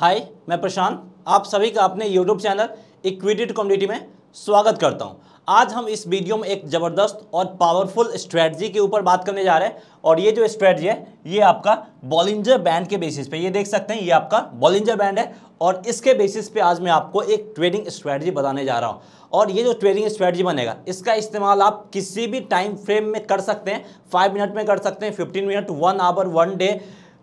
हाय मैं प्रशांत आप सभी का अपने यूट्यूब चैनल इक्विटेड कम्युनिटी में स्वागत करता हूं आज हम इस वीडियो में एक ज़बरदस्त और पावरफुल स्ट्रैटजी के ऊपर बात करने जा रहे हैं और ये जो स्ट्रैटजी है ये आपका बॉलिंजर बैंड के बेसिस पे ये देख सकते हैं ये आपका बॉलिंजर बैंड है और इसके बेसिस पे आज मैं आपको एक ट्रेडिंग स्ट्रैटजी बताने जा रहा हूँ और ये जो ट्रेडिंग स्ट्रैटजी बनेगा इसका इस्तेमाल आप किसी भी टाइम फ्रेम में कर सकते हैं फाइव मिनट में कर सकते हैं fifteen minute one hour one day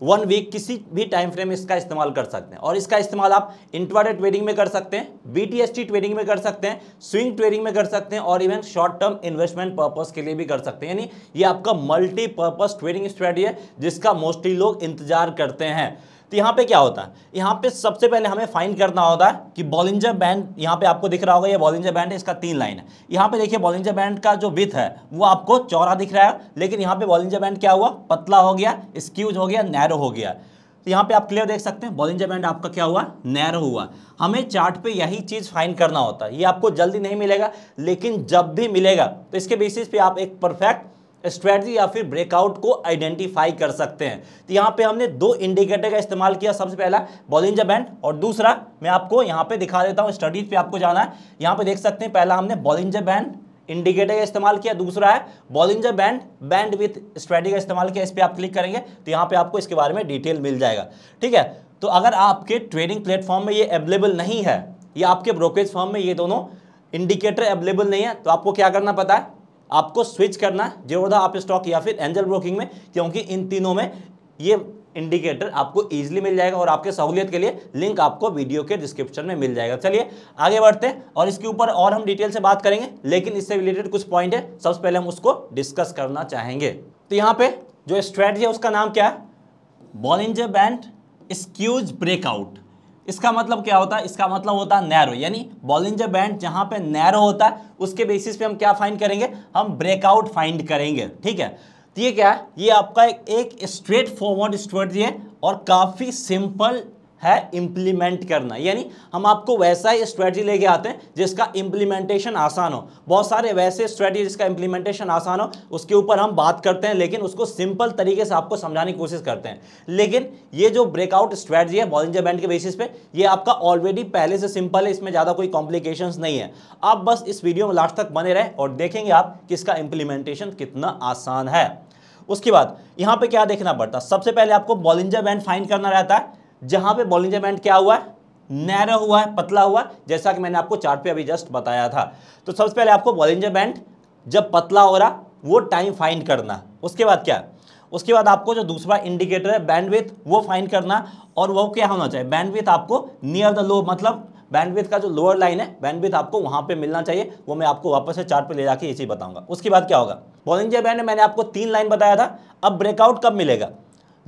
one week किसी भी टाइम फ्रेम में इसका इस्तेमाल कर सकते हैं और इसका इस्तेमाल आप इंट्राडे ट्रेडिंग में कर सकते हैं बीटीएसटी ट्रेडिंग में कर सकते हैं स्विंग ट्रेडिंग में कर सकते हैं और even short term investment purpose के लिए भी कर सकते हैं यानी ये आपका मल्टीपर्पज ट्रेडिंग स्ट्रेटी है जिसका मोस्टली लोग इंतजार करते हैं तो यहाँ पे क्या होता है यहाँ पे सबसे पहले हमें फाइंड करना होता है कि बॉलिंजर बैंड यहाँ पे आपको दिख रहा होगा ये बॉलिंजर बैंड है इसका तीन लाइन है यहाँ पे देखिए बॉलिंजर बैंड का जो विथ है वो आपको चौरा दिख रहा है लेकिन यहाँ पे बॉलिंजर बैंड क्या हुआ पतला हो गया स्क्यूज हो गया नैरो हो गया तो यहाँ पे आप क्लियर देख सकते हैं बॉलिंजर बैंड आपका क्या हुआ नैरो हुआ हमें चार्ट पे यही चीज़ फाइन करना होता है ये आपको जल्दी नहीं मिलेगा लेकिन जब भी मिलेगा तो इसके बेसिस पे आप एक परफेक्ट स्ट्रेटजी या फिर ब्रेकआउट को आइडेंटिफाई कर सकते हैं तो यहाँ पे हमने दो इंडिकेटर का इस्तेमाल किया सबसे पहला बॉलिंजर बैंड और दूसरा मैं आपको यहाँ पे दिखा देता हूँ स्टडीज पे आपको जाना है यहाँ पे देख सकते हैं पहला हमने बॉलिंजर बैंड इंडिकेटर का इस्तेमाल किया दूसरा है Bollinger band band with strategy का इस्तेमाल किया इस पर आप क्लिक करेंगे तो यहाँ पर आपको इसके बारे में डिटेल मिल जाएगा ठीक है तो अगर आपके ट्रेडिंग प्लेटफॉर्म में ये अवेलेबल नहीं है या आपके ब्रोकरेज फॉर्म में ये दोनों इंडिकेटर अवेलेबल नहीं है तो आपको क्या करना पता है आपको स्विच करना है आप स्टॉक या फिर एंजल ब्रोकिंग में क्योंकि इन तीनों में ये इंडिकेटर आपको ईजिली मिल जाएगा और आपके सहूलियत के लिए लिंक आपको वीडियो के डिस्क्रिप्शन में मिल जाएगा चलिए आगे बढ़ते हैं और इसके ऊपर और हम डिटेल से बात करेंगे लेकिन इससे रिलेटेड कुछ पॉइंट है सबसे पहले हम उसको डिस्कस करना चाहेंगे तो यहाँ पे जो स्ट्रेटजी है उसका नाम क्या है बॉलिंजर बैंड स्क्यूज ब्रेकआउट इसका मतलब क्या होता है इसका मतलब होता है नैरो यानी बॉलिंजर बैंड जहां पे नैरो होता है उसके बेसिस पे हम क्या फाइंड करेंगे हम ब्रेकआउट फाइंड करेंगे ठीक है तो ये क्या है ये आपका एक, एक स्ट्रेट फॉरवर्ड स्ट्रेटजी है और काफ़ी सिंपल है इम्प्लीमेंट करना यानी हम आपको वैसा ही स्ट्रेटजी लेके आते हैं जिसका इम्प्लीमेंटेशन आसान हो बहुत सारे वैसे स्ट्रेटजी जिसका इम्प्लीमेंटेशन आसान हो उसके ऊपर हम बात करते हैं लेकिन उसको सिंपल तरीके से आपको समझाने की कोशिश करते हैं लेकिन ये जो ब्रेकआउट स्ट्रेटजी है बॉलिंजर बैंड के बेसिस पे ये आपका ऑलरेडी पहले से सिंपल है इसमें ज़्यादा कोई कॉम्प्लिकेशन नहीं है आप बस इस वीडियो में लास्ट तक बने रहें और देखेंगे आप कि इसका इम्प्लीमेंटेशन कितना आसान है उसके बाद यहाँ पे क्या देखना पड़ता है सबसे पहले आपको बॉलिंजर बैंड फाइन करना रहता है जहां पे बॉलिंजर बैंड क्या हुआ है नहरा हुआ है पतला हुआ है जैसा कि मैंने आपको चार्ट पे अभी जस्ट बताया था तो सबसे पहले आपको बॉलिंजर बैंड जब पतला हो रहा वो टाइम फाइंड करना उसके बाद क्या उसके बाद आपको जो दूसरा इंडिकेटर है बैंडविथ वो फाइंड करना और वो क्या होना चाहिए बैंडविथ आपको नियर द लो मतलब बैंडविथ का जो लोअर लाइन है बैंडविथ आपको वहाँ पे मिलना चाहिए वो मैं आपको वापस से चार्ट पे ले जाके ये चीज़ बताऊंगा उसके बाद क्या होगा बॉलिंजर बैंड मैंने आपको तीन लाइन बताया था अब ब्रेकआउट कब मिलेगा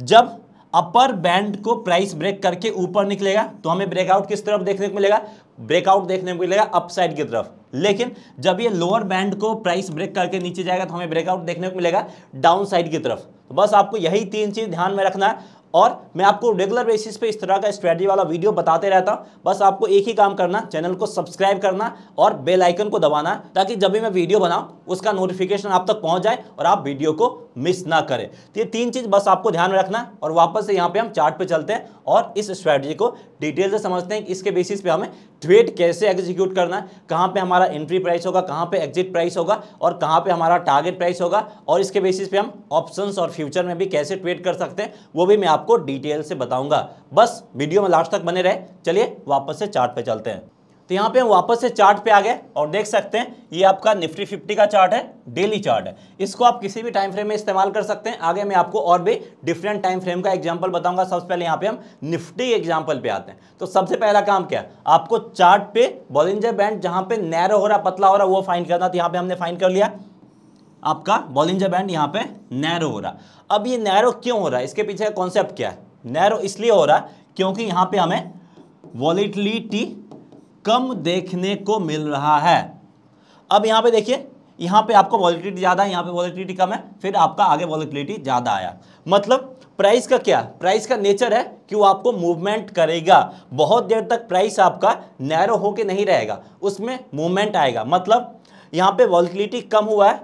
जब अपर बैंड को प्राइस ब्रेक करके ऊपर निकलेगा तो हमें ब्रेकआउट किस तरफ देखने को मिलेगा ब्रेकआउट देखने को मिलेगा अपसाइड की तरफ लेकिन जब ये लोअर बैंड को प्राइस ब्रेक करके नीचे जाएगा तो हमें ब्रेकआउट देखने को मिलेगा डाउन साइड की तरफ तो बस आपको यही तीन चीज़ ध्यान में रखना है और मैं आपको रेगुलर बेसिस पे इस तरह का स्ट्रेटजी वाला वीडियो बताते रहता हूँ बस आपको एक ही काम करना चैनल को सब्सक्राइब करना और बेल आइकन को दबाना ताकि जब भी मैं वीडियो बनाऊँ उसका नोटिफिकेशन आप तक पहुँच जाए और आप वीडियो को मिस ना करें तो ये तीन चीज़ बस आपको ध्यान में रखना है और वापस से यहाँ पे हम चार्ट पे चलते हैं और इस स्ट्रैटेजी को डिटेल से समझते हैं कि इसके बेसिस पे हमें ट्रेड कैसे एग्जीक्यूट करना है कहाँ पे हमारा एंट्री प्राइस होगा कहाँ पे एग्जिट प्राइस होगा और कहाँ पे हमारा टारगेट प्राइस होगा और इसके बेसिस पे हम ऑप्शन और फ्यूचर में भी कैसे ट्रेड कर सकते हैं वो भी मैं आपको डिटेल से बताऊँगा बस वीडियो में लास्ट तक बने रहे चलिए वापस से चार्ट चलते हैं तो यहाँ पे हम वापस से चार्ट पे आ गए और देख सकते हैं ये आपका निफ्टी फिफ्टी का चार्ट है डेली चार्ट है इसको आप किसी भी टाइम फ्रेम में इस्तेमाल कर सकते हैं आगे मैं आपको और भी डिफरेंट टाइम फ्रेम का एग्जाम्पल बताऊंगा सबसे पहले यहाँ पे हम निफ्टी एग्जाम्पल पे आते हैं तो सबसे पहला काम क्या आपको चार्ट पे बॉलिंजर बैंड जहाँ पे नैरो हो रहा पतला हो रहा वो फाइन करना तो यहाँ पे हमने फाइन कर लिया आपका बॉलिंजर बैंड यहाँ पे नैरो हो रहा अब ये नैरो क्यों हो रहा है इसके पीछे का कॉन्सेप्ट क्या है नैरो इसलिए हो रहा है क्योंकि यहाँ पे हमें वॉलिटलिटी कम देखने को मिल रहा है अब यहाँ पे देखिए यहाँ पे आपको वॉलिटिलिटी ज़्यादा है यहाँ पे वॉलिटिलिटी कम है फिर आपका आगे वॉलिटिलिटी ज़्यादा आया मतलब प्राइस का क्या प्राइस का नेचर है कि वो आपको मूवमेंट करेगा बहुत देर तक प्राइस आपका नैरो होके नहीं रहेगा उसमें मूवमेंट आएगा मतलब यहाँ पे वॉलिटिलिटी कम हुआ है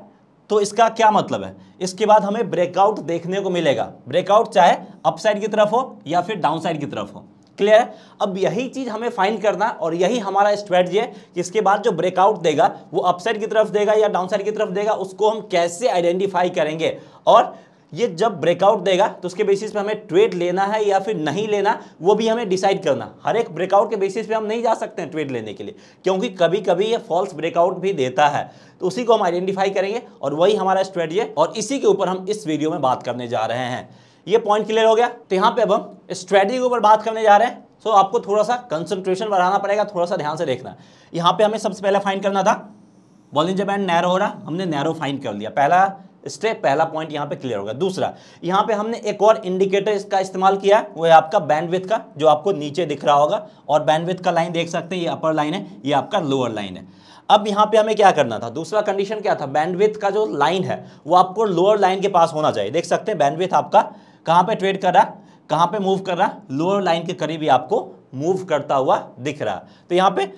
तो इसका क्या मतलब है इसके बाद हमें ब्रेकआउट देखने को मिलेगा ब्रेकआउट चाहे अपसाइड की तरफ हो या फिर डाउनसाइड की तरफ हो क्लियर अब यही चीज़ हमें फाइन करना और यही हमारा स्ट्रेटजी है कि इसके बाद जो ब्रेकआउट देगा वो अपसाइड की तरफ देगा या डाउनसाइड की तरफ देगा उसको हम कैसे आइडेंटिफाई करेंगे और ये जब ब्रेकआउट देगा तो उसके बेसिस पे हमें ट्रेड लेना है या फिर नहीं लेना वो भी हमें डिसाइड करना हर एक ब्रेकआउट के बेसिस पे हम नहीं जा सकते हैं ट्रेड लेने के लिए क्योंकि कभी कभी ये फॉल्स ब्रेकआउट भी देता है तो उसी को हम आइडेंटिफाई करेंगे और वही हमारा स्ट्रेटजी है और इसी के ऊपर हम इस वीडियो में बात करने जा रहे हैं ये पॉइंट क्लियर हो गया तो यहाँ पे अब हम स्ट्रेटजी के ऊपर बात करने जा रहे हैं सो so, आपको थोड़ा सा कंसंट्रेशन बढ़ाना पड़ेगा थोड़ा सा ध्यान से देखना यहाँ पे हमें सबसे पहले फाइन करना था वॉलिंजर बैंड नैरो हो रहा हमने नैरो फाइन कर लिया पहला स्टेप पहला पॉइंट यहाँ पे क्लियर होगा दूसरा यहाँ पे हमने एक और इंडिकेटर इसका इस्तेमाल किया वो है आपका बैंडविथ का जो आपको नीचे दिख रहा होगा और बैंडविथ का लाइन देख सकते हैं ये अपर लाइन है ये आपका लोअर लाइन है अब यहाँ पे हमें क्या करना था दूसरा कंडीशन क्या था बैंडविथ का जो लाइन है वो आपको लोअर लाइन के पास होना चाहिए देख सकते हैं बैंडविथ आपका कहाँ पे ट्रेड कर रहा कहाँ पे मूव कर रहा लोअर लाइन के करीब ही आपको मूव करता हुआ दिख रहा तो यहाँ पे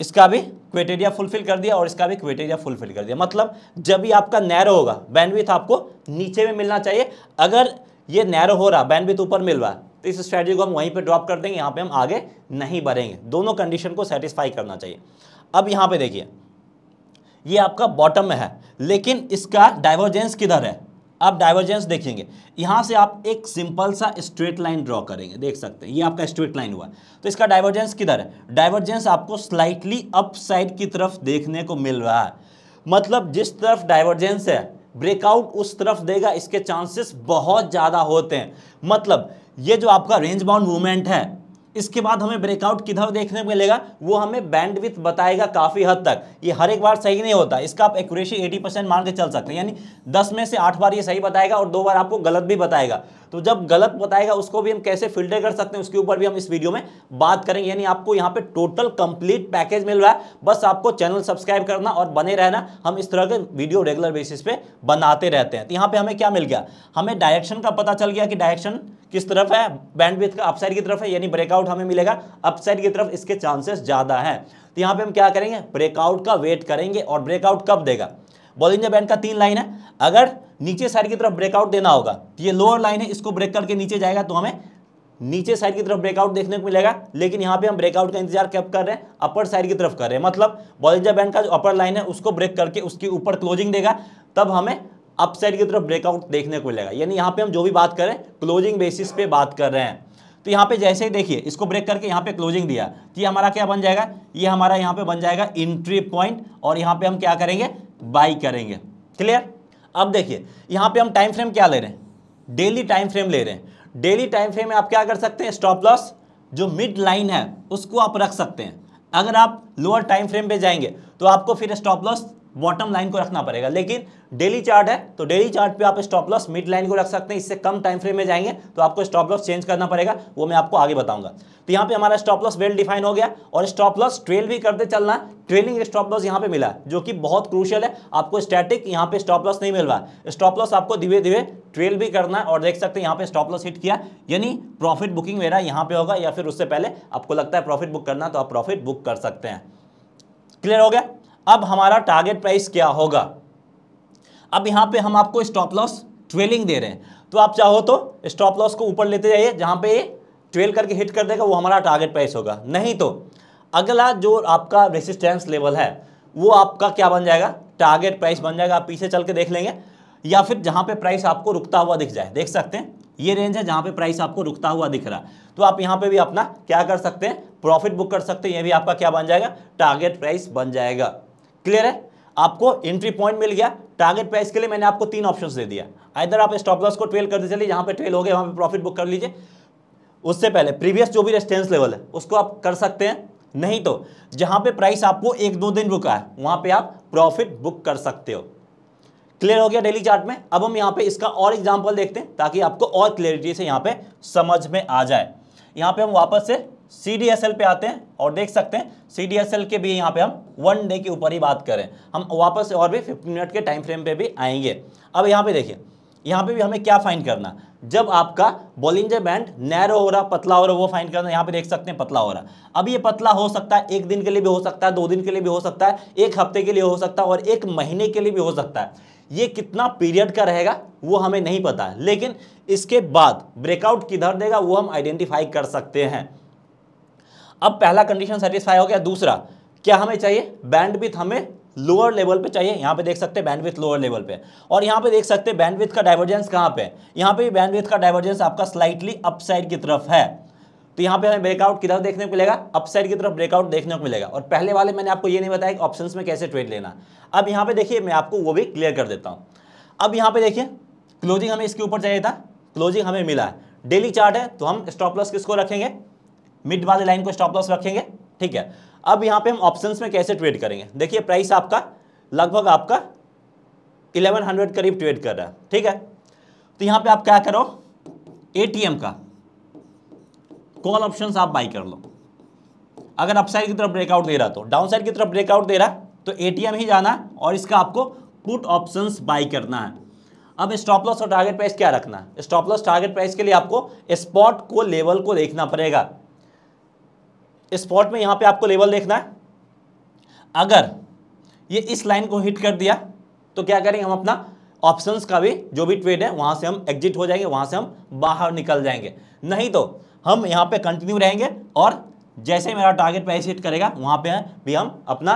इसका भी क्वेटेरिया फुलफिल कर दिया और इसका भी क्वेटेरिया फुलफिल कर दिया मतलब जब भी आपका नैरो होगा बैंडविथ आपको नीचे में मिलना चाहिए अगर ये नैरो हो रहा बैंडविथ ऊपर मिल रहा तो इस स्ट्रैटेजी को हम वहीं पे ड्रॉप कर देंगे यहाँ पे हम आगे नहीं बढ़ेंगे दोनों कंडीशन को सेटिस्फाई करना चाहिए अब यहाँ पे देखिए ये आपका बॉटम में है लेकिन इसका डाइवर्जेंस किधर है आप डाइवर्जेंस देखेंगे यहाँ से आप एक सिंपल सा स्ट्रेट लाइन ड्रॉ करेंगे देख सकते हैं ये आपका स्ट्रेट लाइन हुआ तो इसका डाइवर्जेंस किधर है डाइवर्जेंस आपको स्लाइटली अप साइड की तरफ देखने को मिल रहा है मतलब जिस तरफ डाइवर्जेंस है ब्रेकआउट उस तरफ देगा इसके चांसेस बहुत ज़्यादा होते हैं मतलब ये जो आपका रेंज बाउंड मूवमेंट है इसके बाद हमें ब्रेकआउट किधर देखने को मिलेगा वो हमें बैंडविथ बताएगा काफ़ी हद तक ये हर एक बार सही नहीं होता इसका आप एक्यूरेसी 80 परसेंट मान के चल सकते हैं यानी 10 में से 8 बार ये सही बताएगा और दो बार आपको गलत भी बताएगा तो जब गलत बताएगा उसको भी हम कैसे फिल्टर कर सकते हैं उसके ऊपर भी हम इस वीडियो में बात करेंगे यानी आपको यहाँ पे टोटल कंप्लीट पैकेज मिल रहा है बस आपको चैनल सब्सक्राइब करना और बने रहना हम इस तरह के वीडियो रेगुलर बेसिस पे बनाते रहते हैं तो यहाँ पे हमें क्या मिल गया हमें डायरेक्शन का पता चल गया कि डायरेक्शन किस तरफ है बैंडविथ का अपसाइड की तरफ है यानी ब्रेकआउट हमें मिलेगा अपसाइड की तरफ इसके चांसेस ज़्यादा हैं तो यहाँ पे हम क्या करेंगे ब्रेकआउट का वेट करेंगे और ब्रेकआउट कब देगा बॉलिंजर बैंड का तीन लाइन है अगर नीचे साइड की तरफ ब्रेकआउट देना होगा तो ये लोअर लाइन है इसको ब्रेक करके नीचे जाएगा तो हमें नीचे साइड की तरफ ब्रेकआउट देखने को मिलेगा लेकिन यहाँ पे हम ब्रेकआउट का इंतजार कब कर रहे हैं अपर साइड की तरफ कर रहे हैं मतलब बॉलिजा बैंड का जो अपर लाइन है उसको ब्रेक करके उसके ऊपर क्लोजिंग देगा तब हमें अप साइड की तरफ ब्रेकआउट देखने को मिलेगा यानी यहाँ पे हम जो भी बात करें क्लोजिंग बेसिस पे बात कर रहे हैं तो यहाँ पे जैसे ही देखिए इसको ब्रेक करके यहाँ पे क्लोजिंग दिया तो ये हमारा क्या बन जाएगा ये हमारा यहाँ पे बन जाएगा इंट्री पॉइंट और यहाँ पे हम क्या करेंगे बाई करेंगे क्लियर अब देखिए यहाँ पे हम टाइम फ्रेम क्या ले रहे हैं डेली टाइम फ्रेम ले रहे हैं डेली टाइम फ्रेम में आप क्या कर सकते हैं स्टॉप लॉस जो मिड लाइन है उसको आप रख सकते हैं अगर आप लोअर टाइम फ्रेम पे जाएंगे तो आपको फिर स्टॉप लॉस बॉटम लाइन को रखना पड़ेगा लेकिन डेली चार्ट है तो डेली चार्ट पे आप स्टॉप लॉस मिड लाइन को रख सकते हैं इससे कम टाइम फ्रेम में जाएंगे तो आपको स्टॉप लॉस चेंज करना पड़ेगा वो मैं आपको आगे बताऊंगा तो यहाँ पे हमारा स्टॉप लॉस वेल डिफाइन हो गया और स्टॉप लॉस ट्रेल भी करते चलना ट्रेलिंग स्टॉप लॉस यहाँ पे मिला जो कि बहुत क्रूशियल है आपको स्टैटिक यहाँ पे स्टॉप लॉस नहीं मिल रहा स्टॉप लॉस आपको धीरे धीरे ट्रेल भी करना है और देख सकते हैं यहाँ पे स्टॉप लॉस हिट किया यानी प्रॉफिट बुकिंग मेरा यहाँ पे होगा या फिर उससे पहले आपको लगता है प्रॉफिट बुक करना तो आप प्रॉफिट बुक कर सकते हैं क्लियर हो गया अब हमारा टारगेट प्राइस क्या होगा अब यहाँ पे हम आपको स्टॉप लॉस ट्वेलिंग दे रहे हैं तो आप चाहो तो स्टॉप लॉस को ऊपर लेते जाइए जहां पे ट्वेल करके हिट कर देगा वो हमारा टारगेट प्राइस होगा नहीं तो अगला जो आपका रेसिस्टेंस लेवल है वो आपका क्या बन जाएगा टारगेट प्राइस बन जाएगा आप पीछे चल के देख लेंगे या फिर जहां पे प्राइस आपको रुकता हुआ दिख जाए देख सकते हैं ये रेंज है जहाँ पे प्राइस आपको रुकता हुआ दिख रहा तो आप यहाँ पे भी अपना क्या कर सकते हैं प्रॉफिट बुक कर सकते हैं ये भी आपका क्या बन जाएगा टारगेट प्राइस बन जाएगा क्लियर है आपको एंट्री पॉइंट मिल गया टारगेट प्राइस के लिए मैंने आपको तीन ऑप्शन दे दिया इधर आप स्टॉप लॉस को कर करते चलिए जहाँ पे ट्वेल्व हो गया वहाँ पे प्रॉफिट बुक कर लीजिए उससे पहले प्रीवियस जो भी रेस्टेंस लेवल है उसको आप कर सकते हैं नहीं तो जहां पे प्राइस आपको एक दो दिन रुका है वहां पे आप प्रॉफिट बुक कर सकते हो क्लियर हो गया डेली चार्ट में अब हम यहाँ पे इसका और एग्जाम्पल देखते हैं ताकि आपको और क्लियरिटी से यहाँ पे समझ में आ जाए यहाँ पे हम वापस से सी डी एस एल पे आते हैं और देख सकते हैं सी डी एस एल के भी यहाँ पे हम वन डे के ऊपर ही बात करें हम वापस और भी फिफ्टीन मिनट के टाइम फ्रेम पे भी आएंगे अब यहाँ पे देखिए यहाँ पे भी हमें क्या फाइंड करना जब आपका बोलिंजर बैंड नैरो हो रहा पतला हो रहा वो फाइंड करना यहाँ पे देख सकते हैं पतला हो रहा अब ये पतला हो सकता है एक दिन के लिए भी हो सकता है दो दिन के लिए भी हो सकता है एक हफ्ते के लिए हो सकता है और एक महीने के लिए भी हो सकता है ये कितना पीरियड का रहेगा वो हमें नहीं पता लेकिन इसके बाद ब्रेकआउट किधर देगा वो हम आइडेंटिफाई कर सकते हैं अब पहला कंडीशन सेटिस्फाई हो गया दूसरा क्या हमें चाहिए बैंडविथ हमें लोअर लेवल पे चाहिए यहाँ पे देख सकते हैं बैंडविथ लोअर लेवल पे और यहाँ पे देख सकते हैं बैंडविथ का डाइवर्जेंस कहाँ पे यहाँ पे भी बैंडविथ का डाइवर्जेंस आपका स्लाइटली अपसाइड की तरफ है तो यहाँ पे हमें ब्रेकआउट किधर देखने को मिलेगा अपसाइड की तरफ ब्रेकआउट देखने को मिलेगा और पहले वाले मैंने आपको ये नहीं बताया कि ऑप्शन में कैसे ट्रेड लेना अब यहाँ पे देखिए मैं आपको वो भी क्लियर कर देता हूँ अब यहाँ पे देखिए क्लोजिंग हमें इसके ऊपर चाहिए था क्लोजिंग हमें मिला है डेली चार्ट है तो हम स्टॉप लॉस किसको रखेंगे मिड वाली लाइन को स्टॉप लॉस रखेंगे ठीक है अब यहाँ पे हम ऑप्शंस में कैसे ट्रेड करेंगे देखिए प्राइस आपका लगभग आपका 1100 करीब ट्रेड कर रहा है ठीक है तो यहाँ पे आप क्या करो एटीएम का कॉल ऑप्शन आप बाई कर लो अगर अपसाइड की तरफ ब्रेकआउट दे रहा तो डाउनसाइड की तरफ ब्रेकआउट दे रहा तो एटीएम ही जाना और इसका आपको पुट ऑप्शन बाई करना है अब स्टॉप लॉस और टारगेट प्राइस क्या रखना है स्टॉप लॉस टारगेट प्राइस के लिए आपको स्पॉट को लेवल को देखना पड़ेगा स्पॉट में यहां पे आपको लेवल देखना है अगर ये इस लाइन को हिट कर दिया तो क्या करेंगे हम अपना ऑप्शंस का भी जो भी ट्रेड है वहां से हम एग्जिट हो जाएंगे वहां से हम बाहर निकल जाएंगे नहीं तो हम यहाँ पे कंटिन्यू रहेंगे और जैसे मेरा टारगेट प्राइस हिट करेगा वहाँ पे भी हम अपना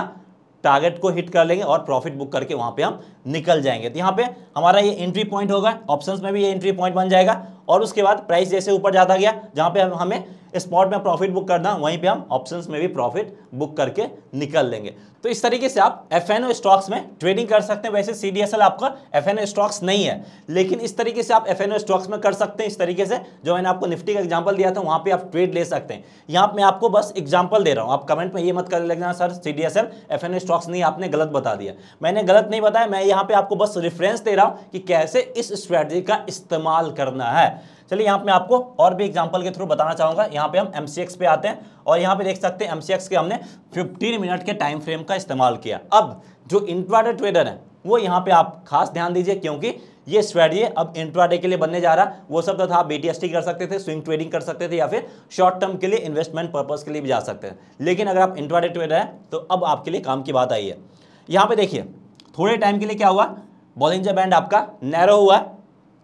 टारगेट को हिट कर लेंगे और प्रॉफिट बुक करके वहाँ पे हम निकल जाएंगे तो यहाँ पे हमारा ये एंट्री पॉइंट होगा ऑप्शंस में भी ये एंट्री पॉइंट बन जाएगा और उसके बाद प्राइस जैसे ऊपर ज़्यादा गया जहाँ पे हमें स्पॉट में प्रॉफिट बुक करना वहीं पे हम ऑप्शंस में भी प्रॉफिट बुक करके निकल लेंगे तो इस तरीके से आप एफ स्टॉक्स में ट्रेडिंग कर सकते हैं वैसे सी आपका एफ स्टॉक्स नहीं है लेकिन इस तरीके से आप एफ स्टॉक्स में कर सकते हैं इस तरीके से जो मैंने आपको निफ्टी का एग्जाम्पल दिया था वहाँ पर आप ट्रेड ले सकते हैं यहाँ मैं आपको बस एग्जाम्पल दे रहा हूँ आप कमेंट में ये मत कर लेना सर सी डी स्टॉक्स नहीं आपने गलत बता दिया मैंने गलत नहीं बताया मैं यहाँ पर आपको बस रेफरेंस दे रहा हूँ कि कैसे इस स्ट्रैटी का इस्तेमाल करना है चलिए यहाँ पे आपको और भी एग्जाम्पल के थ्रू बताना चाहूंगा यहाँ पे हम एम पे आते हैं और यहाँ पे देख सकते हैं एम के हमने फिफ्टीन मिनट के टाइम फ्रेम का इस्तेमाल किया अब जो इंट्राडे ट्रेडर है वो यहाँ पे आप खास ध्यान दीजिए क्योंकि ये स्वेडिये अब इंट्राडे के लिए बनने जा रहा वो सब तो था आप बीटीएसटी कर सकते थे स्विंग ट्रेडिंग कर सकते थे या फिर शॉर्ट टर्म के लिए इन्वेस्टमेंट पर्पज के लिए भी जा सकते हैं लेकिन अगर आप इंट्राडे ट्रेडर हैं तो अब आपके लिए काम की बात आई है यहाँ पे देखिए थोड़े टाइम के लिए क्या हुआ बॉलिंजर बैंड आपका नैरो हुआ है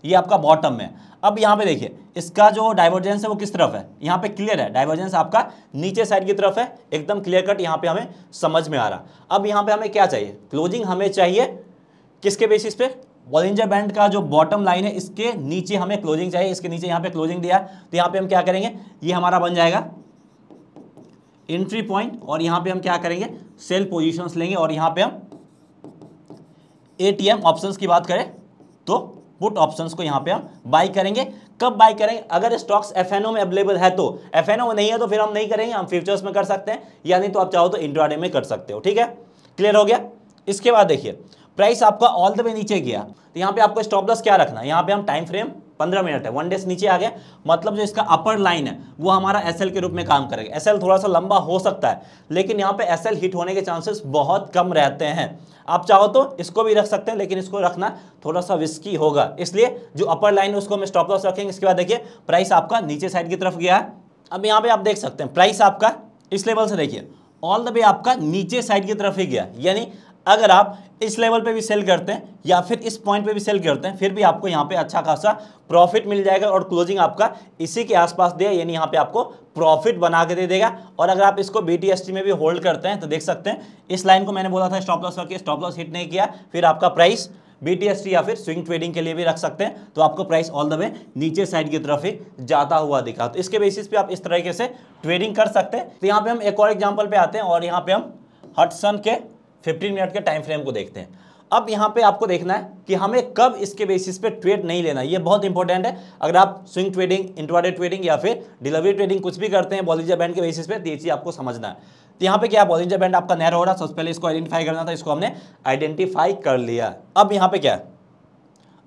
ये आपका बॉटम है अब यहाँ पे देखिए इसका जो डाइवर्जेंस है वो किस तरफ है यहाँ पे क्लियर है डाइवर्जेंस आपका नीचे साइड की तरफ है एकदम क्लियर कट यहाँ पे हमें समझ में आ रहा अब यहाँ पे हमें क्या चाहिए क्लोजिंग हमें चाहिए किसके बेसिस पे वॉलिंजर बैंड का जो बॉटम लाइन है इसके नीचे हमें क्लोजिंग चाहिए इसके नीचे यहाँ पे क्लोजिंग दिया तो यहाँ पे हम क्या करेंगे ये हमारा बन जाएगा एंट्री पॉइंट और यहाँ पे हम क्या करेंगे सेल पोजिशन लेंगे और यहाँ पे हम एटीएम ऑप्शंस की बात करें तो पुट ऑप्शंस को यहाँ पे हम बाई करेंगे कब बाई करेंगे अगर स्टॉक्स एफ में अवेलेबल है तो एफ में नहीं है तो फिर हम नहीं करेंगे हम फ्यूचर्स में कर सकते हैं या नहीं तो आप चाहो तो इंट्राडे में कर सकते हो ठीक है क्लियर हो गया इसके बाद देखिए प्राइस आपका ऑल द वे नीचे गया तो यहाँ पे आपको स्टॉप लॉस क्या रखना है यहाँ पे हम टाइम फ्रेम पंद्रह मिनट है वन से नीचे आ गया मतलब जो इसका अपर लाइन है वो हमारा एसएल के रूप में काम करेगा एसएल थोड़ा सा लंबा हो सकता है लेकिन यहाँ पे एसएल हिट होने के चांसेस बहुत कम रहते हैं आप चाहो तो इसको भी रख सकते हैं लेकिन इसको रखना थोड़ा सा रिस्की होगा इसलिए जो अपर लाइन है उसको हम स्टॉप लॉस रखेंगे इसके बाद देखिए प्राइस आपका नीचे साइड की तरफ गया है अब यहाँ पे आप देख सकते हैं प्राइस आपका इस लेवल से देखिए ऑल द वे आपका नीचे साइड की तरफ ही गया यानी अगर आप इस लेवल पे भी सेल करते हैं या फिर इस पॉइंट पे भी सेल करते हैं फिर भी आपको यहाँ पे अच्छा खासा प्रॉफिट मिल जाएगा और क्लोजिंग आपका इसी के आसपास दे यानी यहाँ पे आपको प्रॉफिट बना के दे देगा और अगर आप इसको बी में भी होल्ड करते हैं तो देख सकते हैं इस लाइन को मैंने बोला था स्टॉप लॉस करके स्टॉप लॉस हिट नहीं किया फिर आपका प्राइस बी या फिर स्विंग ट्रेडिंग के लिए भी रख सकते हैं तो आपको प्राइस ऑल द वे नीचे साइड की तरफ ही जाता हुआ दिखा तो इसके बेसिस पे आप इस तरीके से ट्रेडिंग कर सकते हैं तो यहाँ पे हम एक और एग्जाम्पल पे आते हैं और यहाँ पे हम हटसन के 15 मिनट के टाइम फ्रेम को देखते हैं अब यहाँ पे आपको देखना है कि हमें कब इसके बेसिस पे ट्रेड नहीं लेना ये बहुत इंपॉर्टेंट है अगर आप स्विंग ट्रेडिंग इंटरवाडे ट्रेडिंग या फिर डिलीवरी ट्रेडिंग कुछ भी करते हैं बॉलिंजर बैंड के बेसिस पे तो ये चीज़ आपको समझना है तो यहाँ पे क्या बॉलिंजर बैंड आपका नहर हो रहा है सबसे पहले इसको आइडेंटिफाई करना था इसको हमने आइडेंटिफाई कर लिया अब यहाँ पे क्या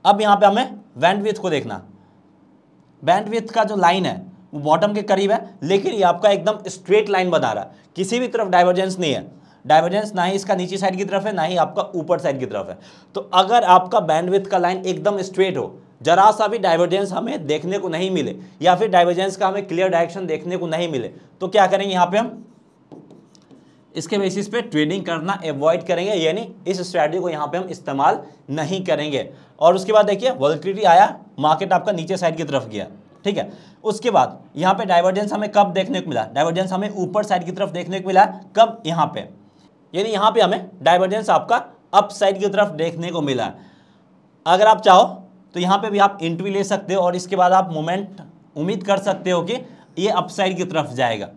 अब यहाँ पे हमें बैंडविथ को देखना बैंडविथ का जो लाइन है वो बॉटम के करीब है लेकिन ये आपका एकदम स्ट्रेट लाइन बना रहा है किसी भी तरफ डाइवर्जेंस नहीं है डाइवर्जेंस ना ही इसका नीचे साइड की तरफ है ना ही आपका ऊपर साइड की तरफ है तो अगर आपका बैंडविथ का लाइन एकदम स्ट्रेट हो जरा सा भी डाइवर्जेंस हमें देखने को नहीं मिले या फिर डाइवर्जेंस का हमें क्लियर डायरेक्शन देखने को नहीं मिले तो क्या करेंगे यहाँ पे हम इसके बेसिस पे ट्रेडिंग करना अवॉइड करेंगे यानी इस स्ट्रैटेजी को यहाँ पे हम इस्तेमाल नहीं करेंगे और उसके बाद देखिए वॉलिटी आया मार्केट आपका नीचे साइड की तरफ गया ठीक है उसके बाद यहाँ पे डाइवर्जेंस हमें कब देखने को मिला डाइवर्जेंस हमें ऊपर साइड की तरफ देखने को मिला कब यहाँ पे यानी यहां पे हमें डाइवर्जेंस आपका अप साइड की तरफ देखने को मिला अगर आप चाहो तो यहां पे भी आप एंट्री ले सकते हो और इसके बाद आप मोमेंट उम्मीद कर सकते हो कि ये अपसाइड की तरफ जाएगा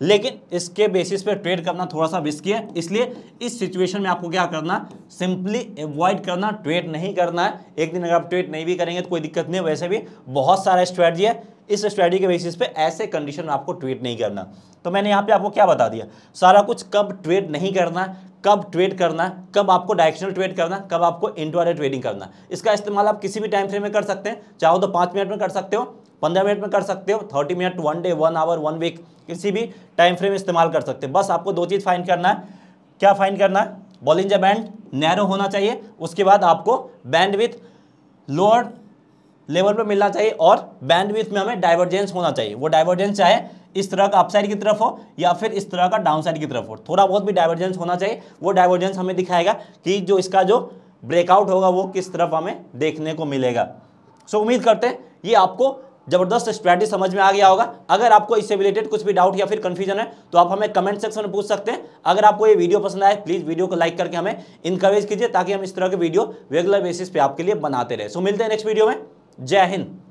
लेकिन इसके बेसिस पे ट्रेड करना थोड़ा सा रिस्की है इसलिए इस सिचुएशन में आपको क्या करना सिंपली अवॉइड करना ट्रेड नहीं करना है एक दिन अगर आप ट्रेड नहीं भी करेंगे तो कोई दिक्कत नहीं है वैसे भी बहुत सारा स्ट्रैटी है इस स्ट्रैटी के बेसिस पे ऐसे कंडीशन में आपको ट्रेड नहीं करना तो मैंने यहाँ पे आपको क्या बता दिया सारा कुछ कब ट्रेड नहीं करना कब ट्रेड करना कब आपको डायरेक्शनल ट्रेड करना कब आपको इंटर ट्रेडिंग करना इसका इस्तेमाल आप किसी भी टाइम फ्रेम में कर सकते हैं चाहो तो पाँच मिनट में कर सकते हो पंद्रह मिनट में कर सकते हो thirty minute one day one hour one week किसी भी टाइम फ्रेम इस्तेमाल कर सकते हो बस आपको दो चीज़ फाइन करना है क्या फाइन करना है जब बैंड नैरो होना चाहिए उसके बाद आपको बैंड विथ लोअर लेवल पर मिलना चाहिए और बैंड विथ में हमें डाइवर्जेंस होना चाहिए वो डाइवर्जेंस चाहे इस तरह का अपसाइड की तरफ हो या फिर इस तरह का डाउन साइड की तरफ हो थोड़ा बहुत भी डाइवर्जेंस होना चाहिए वो डाइवर्जेंस हमें दिखाएगा कि जो इसका जो ब्रेकआउट होगा वो किस तरफ हमें देखने को मिलेगा सो so, उम्मीद करते हैं ये आपको जबरदस्त स्ट्रैटेजी समझ में आ गया होगा अगर आपको इससे रिलेटेड कुछ भी डाउट या फिर कंफ्यूजन है तो आप हमें कमेंट सेक्शन में पूछ सकते हैं अगर आपको ये वीडियो पसंद आए प्लीज़ वीडियो को लाइक करके हमें इंकरेज कीजिए ताकि हम इस तरह के वीडियो रेगुलर बेसिस पे आपके लिए बनाते रहे सो मिलते हैं नेक्स्ट वीडियो में जय हिंद